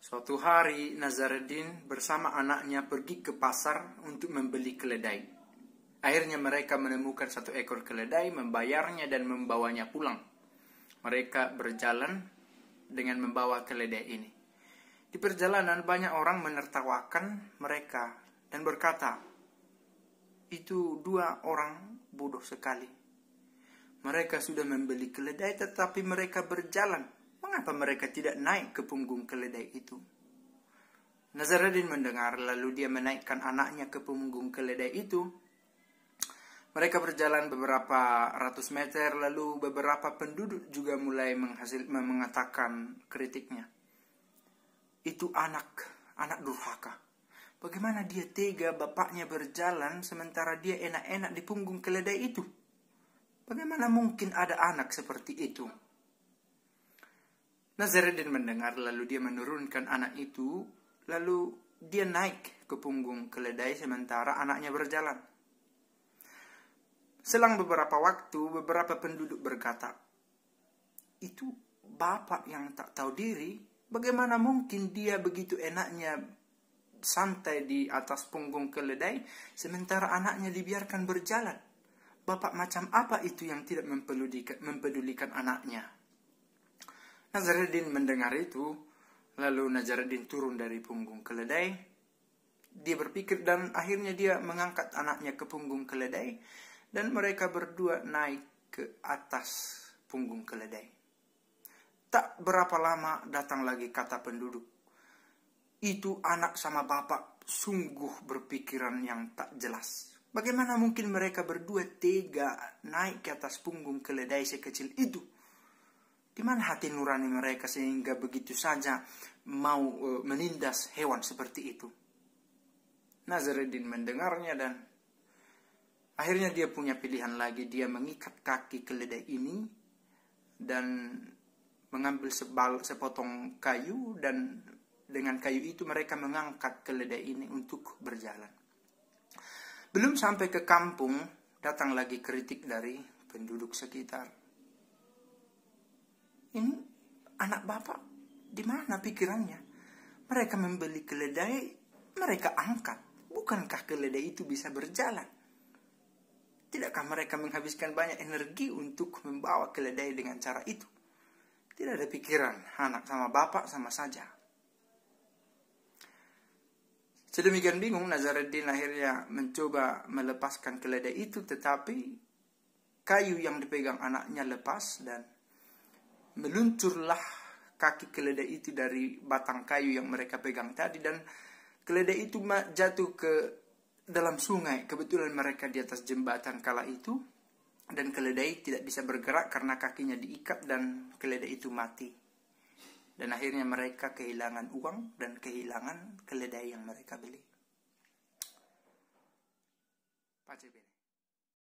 Suatu hari Nazaruddin bersama anaknya pergi ke pasar untuk membeli keledai. Akhirnya mereka menemukan satu ekor keledai, membayarnya dan membawanya pulang. Mereka berjalan dengan membawa keledai ini. Di perjalanan banyak orang menertawakan mereka dan berkata, "Itu dua orang bodoh sekali." Mereka sudah membeli keledai tetapi mereka berjalan Kenapa mereka tidak naik ke punggung keledai itu? Nazaruddin mendengar, lalu dia menaikkan anaknya ke punggung keledai itu. Mereka berjalan beberapa ratus meter, lalu beberapa penduduk juga mulai menghasil, mengatakan kritiknya. Itu anak, anak durhaka. Bagaimana dia tega bapaknya berjalan sementara dia enak-enak di punggung keledai itu? Bagaimana mungkin ada anak seperti itu? Nazaruddin mendengar lalu dia menurunkan anak itu, lalu dia naik ke punggung keledai sementara anaknya berjalan. Selang beberapa waktu, beberapa penduduk berkata, "Itu bapak yang tak tahu diri, bagaimana mungkin dia begitu enaknya santai di atas punggung keledai sementara anaknya dibiarkan berjalan? Bapak macam apa itu yang tidak mempedulikan, anaknya?" Nazaruddin mendengar itu, lalu Nazaruddin turun dari punggung keledai. Dia berpikir dan akhirnya dia mengangkat anaknya ke punggung keledai dan mereka berdua naik ke atas punggung keledai. Tak berapa lama datang lagi kata penduduk. Itu anak sama bapak sungguh berpikiran yang tak jelas. Bagaimana mungkin mereka berdua tega naik ke atas punggung keledai sekecil itu? di hati nurani mereka sehingga begitu saja mau e, menindas hewan seperti itu. Nazaruddin mendengarnya dan akhirnya dia punya pilihan lagi. Dia mengikat kaki keledai ini dan mengambil sebal, sepotong kayu dan dengan kayu itu mereka mengangkat keledai ini untuk berjalan. Belum sampai ke kampung, datang lagi kritik dari penduduk sekitar ini anak bapak di mana pikirannya? Mereka membeli keledai, mereka angkat. Bukankah keledai itu bisa berjalan? Tidakkah mereka menghabiskan banyak energi untuk membawa keledai dengan cara itu? Tidak ada pikiran, anak sama bapak sama saja. Sedemikian bingung Nazaruddin akhirnya mencoba melepaskan keledai itu tetapi kayu yang dipegang anaknya lepas dan meluncurlah kaki keledai itu dari batang kayu yang mereka pegang tadi dan keledai itu jatuh ke dalam sungai. Kebetulan mereka di atas jembatan kala itu dan keledai tidak bisa bergerak karena kakinya diikat dan keledai itu mati. Dan akhirnya mereka kehilangan uang dan kehilangan keledai yang mereka beli. Pace